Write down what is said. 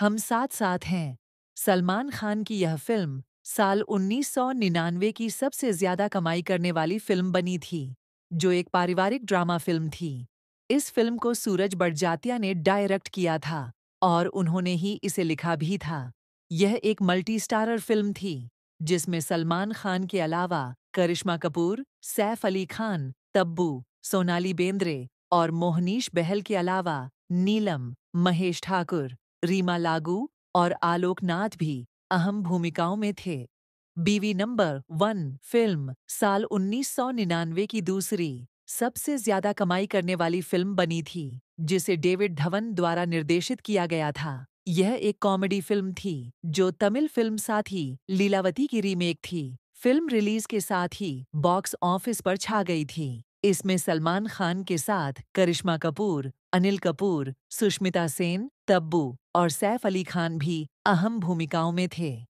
हम साथ साथ हैं सलमान खान की यह फिल्म साल 1999 की सबसे ज्यादा कमाई करने वाली फिल्म बनी थी जो एक पारिवारिक ड्रामा फिल्म थी इस फिल्म को सूरज बड़जातिया ने डायरेक्ट किया था और उन्होंने ही इसे लिखा भी था यह एक मल्टी स्टारर फिल्म थी जिसमें सलमान खान के अलावा करिश्मा कपूर सैफ अली खान तब्बू सोनाली बेंद्रे और मोहनीश बहल के अलावा नीलम महेश ठाकुर रीमा लागू और आलोकनाथ भी अहम भूमिकाओं में थे बीवी नंबर वन फिल्म साल 1999 की दूसरी सबसे ज्यादा कमाई करने वाली फिल्म बनी थी जिसे डेविड धवन द्वारा निर्देशित किया गया था यह एक कॉमेडी फिल्म थी जो तमिल फिल्म साथी लीलावती की रीमेक थी फिल्म रिलीज के साथ ही बॉक्स ऑफिस पर छा गई थी इसमें सलमान खान के साथ करिश्मा कपूर अनिल कपूर सुष्मिता सेन तब्बू और सैफ अली खान भी अहम भूमिकाओं में थे